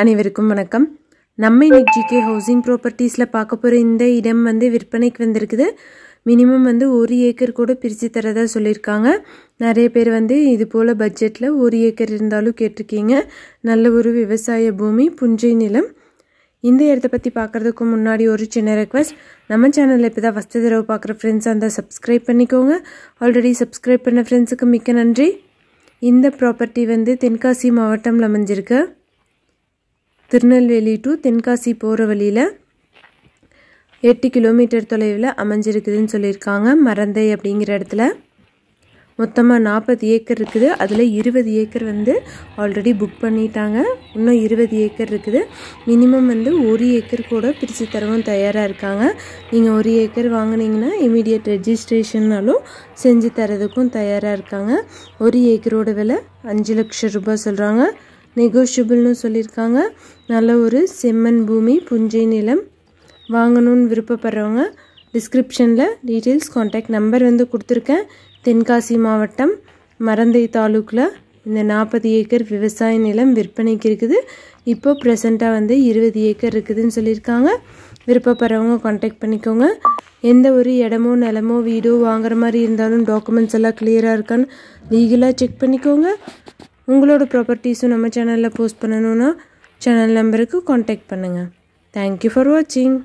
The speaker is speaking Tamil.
அனைவருக்கும் வணக்கம் நம்ம இன்னைக்கு ஜிகே ஹவுசிங் ப்ராப்பர்ட்டிஸில் பார்க்க போகிற இந்த இடம் வந்து விற்பனைக்கு வந்திருக்குது மினிமம் வந்து ஒரு ஏக்கர் கூட பிரித்து தரதாக சொல்லியிருக்காங்க நிறைய பேர் வந்து இது போல் பட்ஜெட்டில் ஒரு ஏக்கர் இருந்தாலும் கேட்டிருக்கீங்க நல்ல ஒரு விவசாய பூமி புஞ்சை நிலம் இந்த இடத்த பற்றி பார்க்குறதுக்கு முன்னாடி ஒரு சின்ன ரெக்வஸ்ட் நம்ம சேனலில் இப்போ தான் ஃபஸ்ட்டு தடவை பார்க்குற ஃப்ரெண்ட்ஸ் அந்த சப்ஸ்கிரைப் பண்ணிக்கோங்க ஆல்ரெடி சப்ஸ்கிரைப் பண்ண ஃப்ரெண்ட்ஸுக்கு மிக்க நன்றி இந்த ப்ராப்பர்ட்டி வந்து தென்காசி மாவட்டம்ல அமைஞ்சிருக்கு திருநெல்வேலி டு தென்காசி போகிற வழியில் எட்டு கிலோமீட்டர் தொலைவில் அமைஞ்சிருக்குதுன்னு சொல்லியிருக்காங்க மறந்தை அப்படிங்கிற இடத்துல மொத்தமாக நாற்பது ஏக்கர் இருக்குது அதில் இருபது ஏக்கர் வந்து ஆல்ரெடி புக் பண்ணிட்டாங்க இன்னும் இருபது ஏக்கர் இருக்குது மினிமம் வந்து ஒரு ஏக்கர் கூட பிரித்து தரவும் தயாராக இருக்காங்க நீங்கள் ஒரு ஏக்கர் வாங்கினீங்கன்னா இமீடியட் ரெஜிஸ்ட்ரேஷன்னாலும் செஞ்சு தரதுக்கும் தயாராக இருக்காங்க ஒரு ஏக்கரோட விலை அஞ்சு லட்சம் ரூபாய் சொல்கிறாங்க நெகோஷியபிள்னு சொல்லியிருக்காங்க நல்ல ஒரு செம்மண் பூமி புஞ்சை நிலம் வாங்கணும்னு விருப்பப்படுறவங்க டிஸ்கிரிப்ஷனில் டீட்டெயில்ஸ் காண்டாக்ட் நம்பர் வந்து கொடுத்துருக்கேன் தென்காசி மாவட்டம் மரந்தை தாலுக்கில் இந்த நாற்பது ஏக்கர் விவசாய நிலம் விற்பனைக்கு இருக்குது இப்போ ப்ரெசண்ட்டாக வந்து இருபது ஏக்கர் இருக்குதுன்னு சொல்லியிருக்காங்க விருப்பப்படுறவங்க காண்டாக்ட் பண்ணிக்கோங்க எந்த ஒரு இடமோ நிலமோ வீடோ வாங்குற மாதிரி இருந்தாலும் டாக்குமெண்ட்ஸ் எல்லாம் கிளியராக இருக்கான்னு லீகலாக செக் பண்ணிக்கோங்க உங்களோட ப்ராப்பர்ட்டிஸும் நம்ம சேனலில் போஸ்ட் பண்ணணுன்னா சேனல் நம்பருக்கு காண்டாக்ட் பண்ணுங்கள் தேங்க்யூ ஃபார் வாட்சிங்